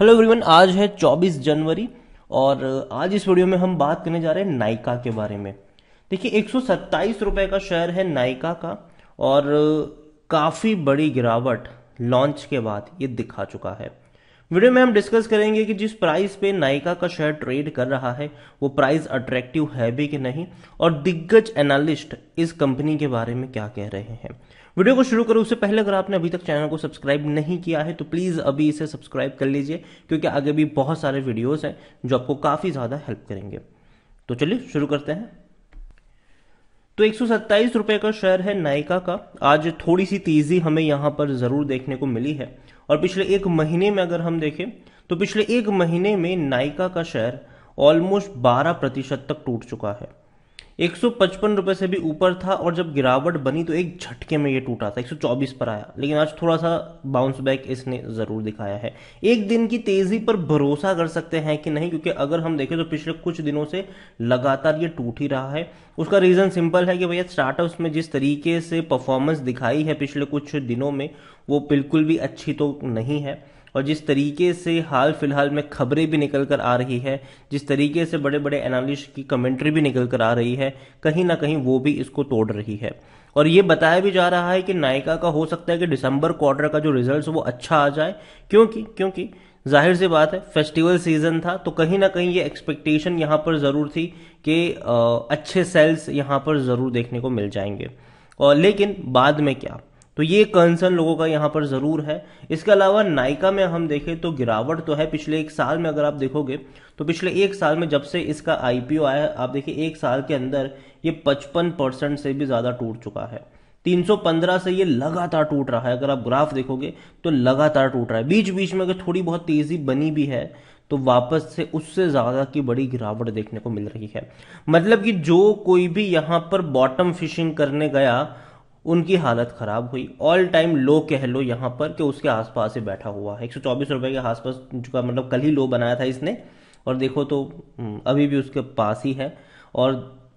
hello everyone आज है 24 जनवरी और आज इस वीडियो में हम बात करने जा रहे हैं नायका के बारे में देखिए एक रुपए का शेयर है नायका का और काफ़ी बड़ी गिरावट लॉन्च के बाद ये दिखा चुका है वीडियो में हम डिस्कस करेंगे कि जिस प्राइस पे नायका का शेयर ट्रेड कर रहा है वो प्राइस अट्रैक्टिव है भी कि नहीं और दिग्गज एनालिस्ट इस कंपनी के बारे में क्या कह रहे हैं वीडियो को शुरू करूँ उससे पहले अगर आपने अभी तक चैनल को सब्सक्राइब नहीं किया है तो प्लीज़ अभी इसे सब्सक्राइब कर लीजिए क्योंकि आगे भी बहुत सारे वीडियोस हैं जो आपको काफ़ी ज़्यादा हेल्प करेंगे तो चलिए शुरू करते हैं तो एक रुपए का शेयर है नायका का आज थोड़ी सी तेज़ी हमें यहां पर ज़रूर देखने को मिली है और पिछले एक महीने में अगर हम देखें तो पिछले एक महीने में नायका का शेयर ऑलमोस्ट 12 प्रतिशत तक टूट चुका है एक सौ से भी ऊपर था और जब गिरावट बनी तो एक झटके में ये टूटा था 124 पर आया लेकिन आज थोड़ा सा बाउंस बैक इसने ज़रूर दिखाया है एक दिन की तेज़ी पर भरोसा कर सकते हैं कि नहीं क्योंकि अगर हम देखें तो पिछले कुछ दिनों से लगातार ये टूट ही रहा है उसका रीज़न सिंपल है कि भैया स्टार्टअप में जिस तरीके से परफॉर्मेंस दिखाई है पिछले कुछ दिनों में वो बिल्कुल भी अच्छी तो नहीं है और जिस तरीके से हाल फिलहाल में खबरें भी निकल कर आ रही है जिस तरीके से बड़े बड़े एनालिस्ट की कमेंट्री भी निकल कर आ रही है कहीं ना कहीं वो भी इसको तोड़ रही है और ये बताया भी जा रहा है कि नायका का हो सकता है कि दिसंबर क्वार्टर का जो रिजल्ट वो अच्छा आ जाए क्योंकि क्योंकि जाहिर सी बात है फेस्टिवल सीजन था तो कहीं ना कहीं ये एक्सपेक्टेशन यहाँ पर ज़रूर थी कि अच्छे सेल्स यहाँ पर ज़रूर देखने को मिल जाएंगे और लेकिन बाद में क्या तो ये कंसर्न लोगों का यहाँ पर ज़रूर है इसके अलावा नायका में हम देखें तो गिरावट तो है पिछले एक साल में अगर आप देखोगे तो पिछले एक साल में जब से इसका आईपीओ आया है आप देखिए एक साल के अंदर ये पचपन परसेंट से भी ज़्यादा टूट चुका है 315 से ये लगातार टूट रहा है अगर आप ग्राफ देखोगे तो लगातार टूट रहा है बीच बीच में अगर थोड़ी बहुत तेज़ी बनी भी है तो वापस से उससे ज़्यादा की बड़ी गिरावट देखने को मिल रही है मतलब कि जो कोई भी यहां पर बॉटम फिशिंग करने गया उनकी हालत ख़राब हुई ऑल टाइम लो कह लो यहाँ पर कि उसके आसपास से बैठा हुआ है एक रुपए के आसपास चुका मतलब कल ही लो बनाया था इसने और देखो तो हम्म, अभी भी उसके पास ही है और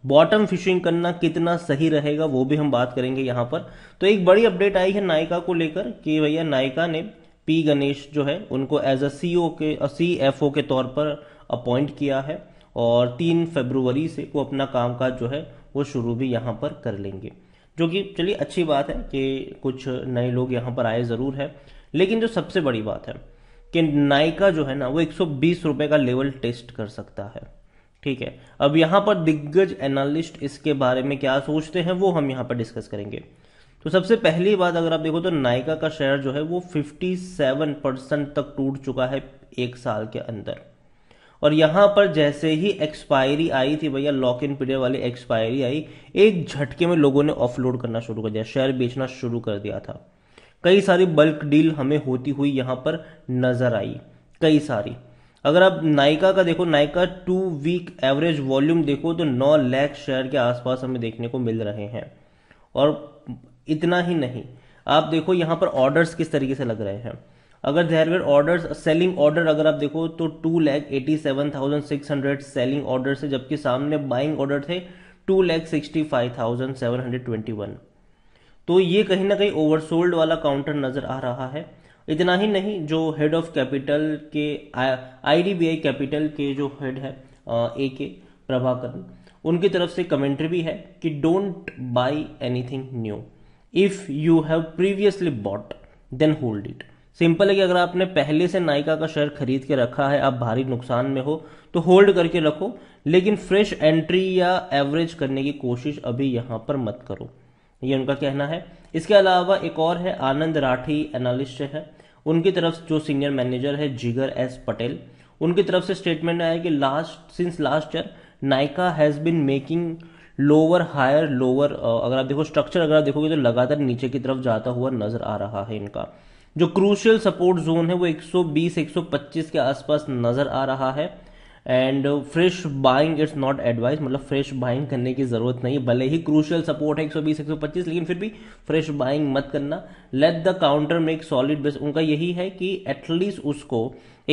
बॉटम फिशिंग करना कितना सही रहेगा वो भी हम बात करेंगे यहाँ पर तो एक बड़ी अपडेट आई है नायका को लेकर कि भैया नायका ने पी गणेश जो है उनको एज अ सी के सी एफ के तौर पर अपॉइंट किया है और तीन फरवरी से वो अपना कामकाज जो है वो शुरू भी यहाँ पर कर लेंगे जो कि चलिए अच्छी बात है कि कुछ नए लोग यहाँ पर आए ज़रूर है लेकिन जो सबसे बड़ी बात है कि नायका जो है ना वो 120 रुपए का लेवल टेस्ट कर सकता है ठीक है अब यहाँ पर दिग्गज एनालिस्ट इसके बारे में क्या सोचते हैं वो हम यहाँ पर डिस्कस करेंगे तो सबसे पहली बात अगर आप देखो तो नायका का शेयर जो है वो 57 परसेंट तक टूट चुका है एक साल के अंदर और यहां पर जैसे ही एक्सपायरी आई थी भैया लॉक इन पीरियड वाली एक्सपायरी आई एक झटके में लोगों ने ऑफलोड करना शुरू कर दिया शेयर बेचना शुरू कर दिया था कई सारी बल्क डील हमें होती हुई यहां पर नजर आई कई सारी अगर आप नाइका का देखो Nykaa two week average volume देखो तो नौ लैख शेयर के आसपास हमें देखने को मिल रहे हैं और इतना ही नहीं आप देखो यहाँ पर ऑर्डर्स किस तरीके से लग रहे हैं अगर there were order selling order अगर आप देखो तो two lakh eighty seven thousand six hundred selling order थे जबकि सामने बाइंग ऑर्डर थे two lakh sixty five thousand seven hundred twenty one तो ये कहीं ना कहीं ओवरसोल्ड वाला काउंटर नजर आ रहा है इतना ही नहीं जो हेड ऑफ कैपिटल के I D B I capital के जो हेड है ए के प्रभाकर उनकी तरफ से कमेंट्री भी है कि don't buy anything new if you have previously bought then hold it simple है कि अगर आपने पहले से नायका का शेयर खरीद के रखा है आप भारी नुकसान में हो तो होल्ड करके रखो लेकिन फ्रेश एंट्री या एवरेज करने की कोशिश अभी यहां पर मत करो ये उनका कहना है इसके अलावा एक और है आनंद राठी एनालिस्ट है उनकी तरफ जो सीनियर मैनेजर है जिगर एस पटेल उनकी तरफ से स्टेटमेंट आया कि last since last year Nykaa has been making lower higher lower अगर आप देखो स्ट्रक्चर अगर आप देखोगे तो लगातार नीचे की तरफ जाता हुआ नजर आ रहा है इनका जो क्रूशियल सपोर्ट जोन है वो 120 125 के आसपास नज़र आ रहा है and fresh buying it's not advice मतलब फ्रेश बाइंग करने की ज़रूरत नहीं भले ही क्रूशियल सपोर्ट है 120 125 लेकिन फिर भी फ्रेश बाइंग मत करना let the counter make solid base उनका यही है कि एटलीस्ट उसको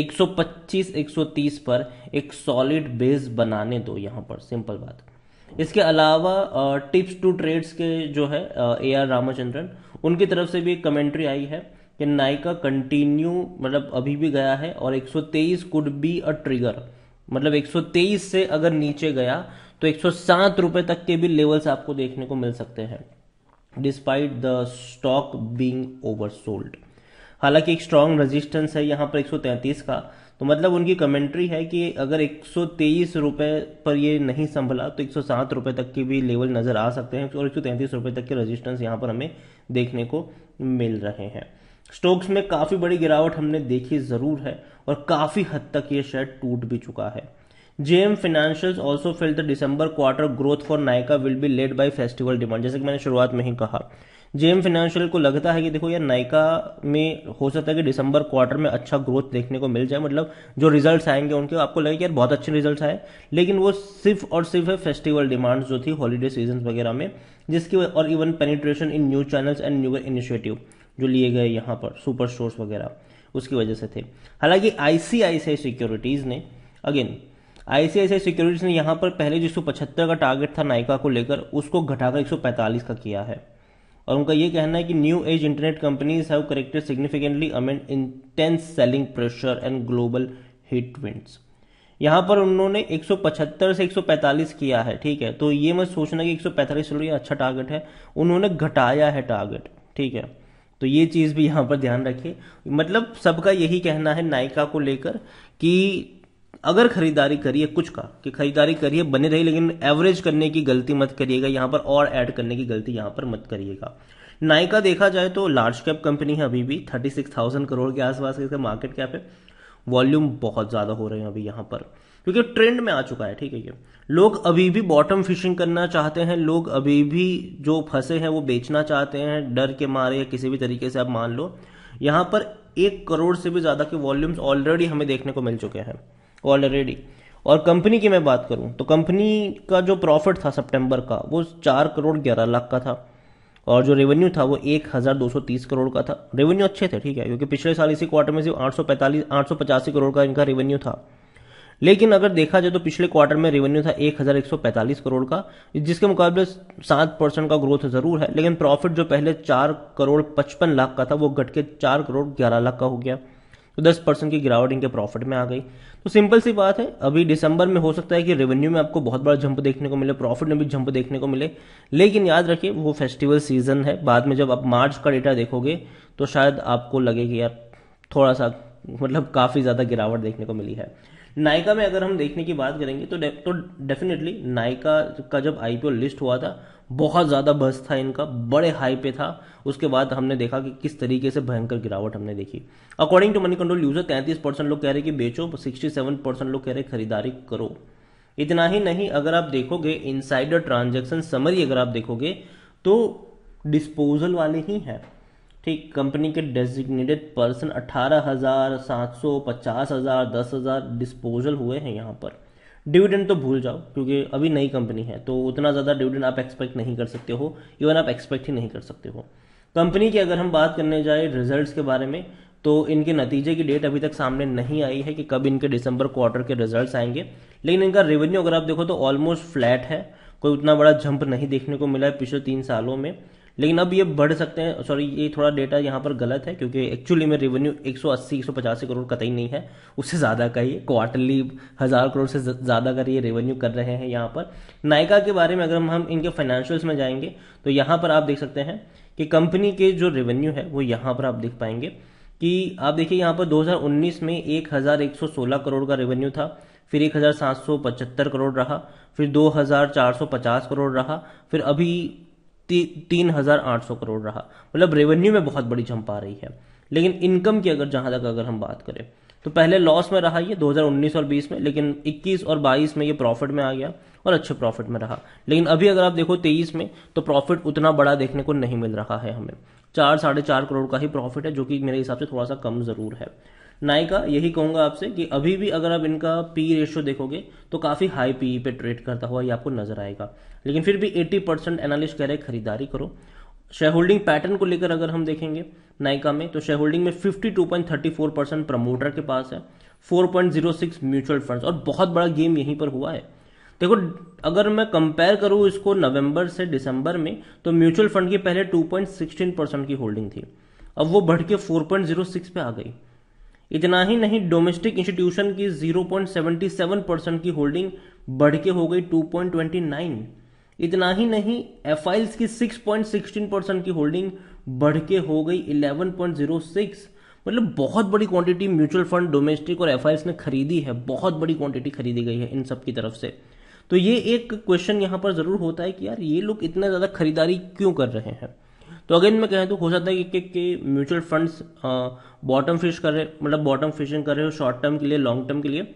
125 130 पर एक सॉलिड बेस बनाने दो यहाँ पर सिंपल बात इसके अलावा टिप्स टू ट्रेड्स के जो है ए आर रामचंद्रन उनकी तरफ से भी एक कमेंट्री आई है कि नायका कंटिन्यू मतलब अभी भी गया है और 123 कुड बी अ ट्रिगर मतलब 123 से अगर नीचे गया तो एक रुपए तक के भी लेवल्स आपको देखने को मिल सकते हैं despite the stock being over sold हालांकि एक स्ट्रांग रेजिस्टेंस है यहाँ पर 133 का तो मतलब उनकी कमेंट्री है कि अगर एक रुपए पर ये नहीं संभला तो एक रुपए तक के भी लेवल नज़र आ सकते हैं और 133 रुपए तक के रेजिस्टेंस यहाँ पर हमें देखने को मिल रहे हैं स्टॉक्स में काफ़ी बड़ी गिरावट हमने देखी ज़रूर है और काफ़ी हद तक ये शेयर टूट भी चुका है J M financial also feel the December quarter growth for Nykaa will be led by festival demand जैसे कि मैंने शुरुआत में ही कहा जेएम फाइनेंशियल को लगता है कि देखो यार नायका में हो सकता है कि दिसंबर क्वार्टर में अच्छा ग्रोथ देखने को मिल जाए मतलब जो रिजल्ट्स आएंगे उनके आपको लगे कि यार बहुत अच्छे रिजल्ट्स आए लेकिन वो सिर्फ और सिर्फ है फेस्टिवल डिमांड्स जो थी हॉलीडे सीजन वगैरह में जिसकी और even penetration in new channels and new initiative जो लिए गए यहाँ पर सुपर स्टोर्स वगैरह उसकी वजह से थे हालांकि आईसीआईसीआई सिक्योरिटीज़ ने अगेन आईसीआईसीआई सिक्योरिटीज़ ने यहाँ पर पहले जो पचहत्तर का टारगेट था नायका को लेकर उसको घटाकर एक का किया है और उनका यह कहना है कि new age internet companies have corrected significantly amid intense selling pressure and global headwinds यहाँ पर उन्होंने 175 से 145 किया है ठीक है तो ये मत सोचना कि 145 सौ पैंतालीस अच्छा टारगेट है उन्होंने घटाया है टारगेट ठीक है तो ये चीज़ भी यहां पर ध्यान रखिए मतलब सबका यही कहना है नायका को लेकर कि अगर खरीदारी करिए कुछ का कि खरीदारी करिए बने रही लेकिन एवरेज करने की गलती मत करिएगा यहाँ पर और ऐड करने की गलती यहां पर मत करिएगा नायका देखा जाए तो लार्ज कैप कंपनी है अभी भी थर्टी सिक्स थाउजेंड करोड़ के आसपास इसका मार्केट कैप है वॉल्यूम बहुत ज़्यादा हो रहे हैं अभी यहाँ पर क्योंकि ट्रेंड में आ चुका है ठीक है ये लोग अभी भी बॉटम फिशिंग करना चाहते हैं लोग अभी भी जो फंसे हैं वो बेचना चाहते हैं डर के मारे या किसी भी तरीके से आप मान लो यहां पर एक करोड़ से भी ज़्यादा के वॉल्यूम्स ऑलरेडी हमें देखने को मिल चुके हैं ऑलरेडी और कंपनी की मैं बात करूं तो कंपनी का जो प्रॉफिट था सितंबर का वो चार करोड़ ग्यारह लाख का था और जो रेवेन्यू था वो एक हज़ार दो सौ तीस करोड़ का था रेवेन्यू अच्छे थे ठीक है क्योंकि पिछले साल इसी क्वार्टर में सिर्फ आठ सौ पैंतालीस आठ सौ पचासी करोड़ का इनका रेवेन्यू था लेकिन अगर देखा जाए तो पिछले क्वार्टर में रेवेन्यू था एक करोड़ का जिसके मुकाबले सात परसेंट का ग्रोथ जरूर है लेकिन प्रॉफिट जो पहले चार करोड़ पचपन लाख का था वो घट के चार करोड़ ग्यारह लाख का हो गया तो दस परसेंट की गिरावट इनके प्रॉफिट में आ गई तो सिंपल सी बात है अभी दिसंबर में हो सकता है कि रेवेन्यू में आपको बहुत बड़ा जंप देखने को मिले प्रॉफिट में भी जंप देखने को मिले लेकिन याद रखिए वो फेस्टिवल सीजन है बाद में जब आप मार्च का डेटा देखोगे तो शायद आपको लगे कि यार थोड़ा सा मतलब काफ़ी ज़्यादा गिरावट देखने को मिली है नायका में अगर हम देखने की बात करेंगे तो तो डेफिनेटली नायका का जब आईपीओ लिस्ट हुआ था बहुत ज़्यादा बस था इनका बड़े हाई पे था उसके बाद हमने देखा कि किस तरीके से भयंकर गिरावट हमने देखी according to money control user तैंतीस परसेंट लोग कह रहे कि बेचो सिक्सटी सेवन परसेंट लोग कह रहे खरीदारी करो इतना ही नहीं अगर आप देखोगे इनसाइडर ट्रांजेक्शन समरी अगर आप देखोगे तो डिस्पोजल वाले ही हैं ठीक कंपनी के डेजिग्नेटेड पर्सन अठारह हज़ार सात सौ पचास हज़ार दस हज़ार डिस्पोजल हुए हैं यहाँ पर डिविडेंड तो भूल जाओ क्योंकि अभी नई कंपनी है तो उतना ज़्यादा डिविडेंड आप एक्सपेक्ट नहीं कर सकते हो इवन आप एक्सपेक्ट ही नहीं कर सकते हो कंपनी की अगर हम बात करने जाए रिजल्ट्स के बारे में तो इनके नतीजे की डेट अभी तक सामने नहीं आई है कि कब इनके दिसंबर क्वार्टर के रिजल्ट्स आएंगे लेकिन इनका रेवेन्यू अगर आप देखो तो ऑलमोस्ट फ्लैट है कोई उतना बड़ा जंप नहीं देखने को मिला है पिछले तीन सालों में लेकिन अब ये बढ़ सकते हैं सॉरी ये थोड़ा डेटा यहाँ पर गलत है क्योंकि एक्चुअली में रेवेन्यू 180 150 करोड़ कतई तो नहीं है उससे ज़्यादा का ये क्वार्टरली हज़ार करोड़ से ज़्यादा कर ये रेवेन्यू कर रहे हैं यहाँ पर नायका के बारे में अगर हम इनके फाइनेंशियल्स में जाएंगे तो यहाँ पर आप देख सकते हैं कि कंपनी के जो रेवेन्यू है वो यहाँ पर आप देख पाएंगे कि आप देखिए यहाँ पर 2019 में 1116 करोड़ का रेवेन्यू था फिर एक हज़ार सात सौ पचहत्तर करोड़ रहा फिर दो हज़ार चार सौ पचास करोड़ रहा फिर अभी ती, तीन हज़ार आठ सौ करोड़ रहा मतलब रेवेन्यू में बहुत बड़ी जंप आ रही है लेकिन इनकम की अगर जहाँ तक अगर हम बात करें तो पहले लॉस में रहा ये 2019 और 20 में लेकिन 21 और 22 में ये प्रॉफिट में आ गया और अच्छे प्रॉफिट में रहा लेकिन अभी अगर आप देखो 23 में तो प्रॉफिट उतना बड़ा देखने को नहीं मिल रहा है हमें चार साढ़े चार करोड़ का ही प्रॉफिट है जो कि मेरे हिसाब से थोड़ा सा कम ज़रूर है नायका यही कहूंगा आपसे कि अभी भी अगर आप इनका पी रेशियो देखोगे तो काफ़ी हाई पी पे ट्रेड करता हुआ ये आपको नजर आएगा लेकिन फिर भी 80 परसेंट एनालिस्ट कह रहे खरीदारी करो शेयर होल्डिंग पैटर्न को लेकर अगर हम देखेंगे नायका में तो शेयर होल्डिंग में 52.34 परसेंट प्रमोटर के पास है 4.06 म्यूचुअल फंड्स और बहुत बड़ा गेम यहीं पर हुआ है देखो अगर मैं कंपेयर करूँ इसको नवंबर से दिसंबर में तो म्यूचुअल फंड की पहले 2.16 परसेंट की होल्डिंग थी अब वो बढ़ के 4.06 पे आ गई इतना ही नहीं डोमेस्टिक इंस्टीट्यूशन की 0.77 परसेंट की होल्डिंग बढ़ के हो गई 2.29 इतना ही नहीं एफ की 6.16 परसेंट की होल्डिंग बढ़ के हो गई 11.06 मतलब बहुत बड़ी क्वांटिटी म्यूचुअल फंड डोमेस्टिक और एफ ने खरीदी है बहुत बड़ी क्वांटिटी खरीदी गई है इन सब की तरफ से तो ये एक क्वेश्चन यहां पर ज़रूर होता है कि यार ये लोग इतना ज़्यादा खरीदारी क्यों कर रहे हैं तो अगेन मैं कहें तो हो सकता है कि, कि, म्यूचुअल फंड्स बॉटम फिश कर रहे मतलब बॉटम फिशिंग कर रहे हो शॉर्ट टर्म के लिए लॉन्ग टर्म के लिए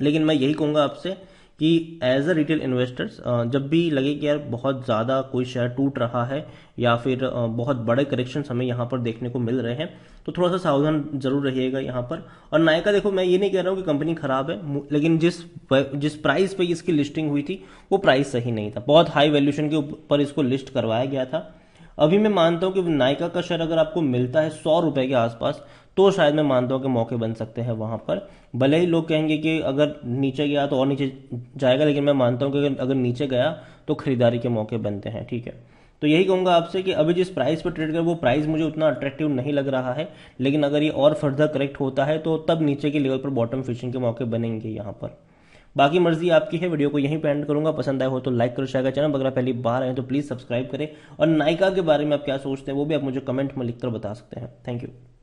लेकिन मैं यही कहूँगा आपसे कि एज अ रिटेल इन्वेस्टर्स जब भी लगे कि यार बहुत ज़्यादा कोई शेयर टूट रहा है या फिर हाँ, बहुत बड़े करेक्शन हमें यहाँ पर देखने को मिल रहे हैं तो थोड़ा सा सावधान जरूर रहिएगा यहाँ पर और नायका देखो मैं ये नहीं कह रहा हूँ कि कंपनी ख़राब है लेकिन जिस जिस प्राइस पे इसकी लिस्टिंग हुई थी वो प्राइस सही नहीं था बहुत हाई वैल्यूशन के ऊपर इसको लिस्ट करवाया गया था अभी मैं मानता हूं कि नायका का शेयर अगर आपको मिलता है सौ रुपए के आसपास तो शायद मैं मानता हूं कि मौके बन सकते हैं वहां पर भले ही लोग कहेंगे कि अगर नीचे गया तो और नीचे जाएगा लेकिन मैं मानता हूं कि अगर नीचे गया तो खरीदारी के मौके बनते हैं ठीक है तो यही कहूंगा आपसे कि अभी जिस प्राइस पर ट्रेड कर वो प्राइस मुझे उतना अट्रैक्टिव नहीं लग रहा है लेकिन अगर ये और फर्दर करेक्ट होता है तो तब नीचे के लेवल पर बॉटम फिशिंग के मौके बनेंगे यहाँ पर बाकी मर्जी आपकी है वीडियो को यहीं पर एंड करूंगा पसंद आया हो तो लाइक करो शेयर चैनल अगर पहली बार आए तो प्लीज़ सब्सक्राइब करें और नायका के बारे में आप क्या सोचते हैं वो भी आप मुझे कमेंट में लिखकर बता सकते हैं थैंक यू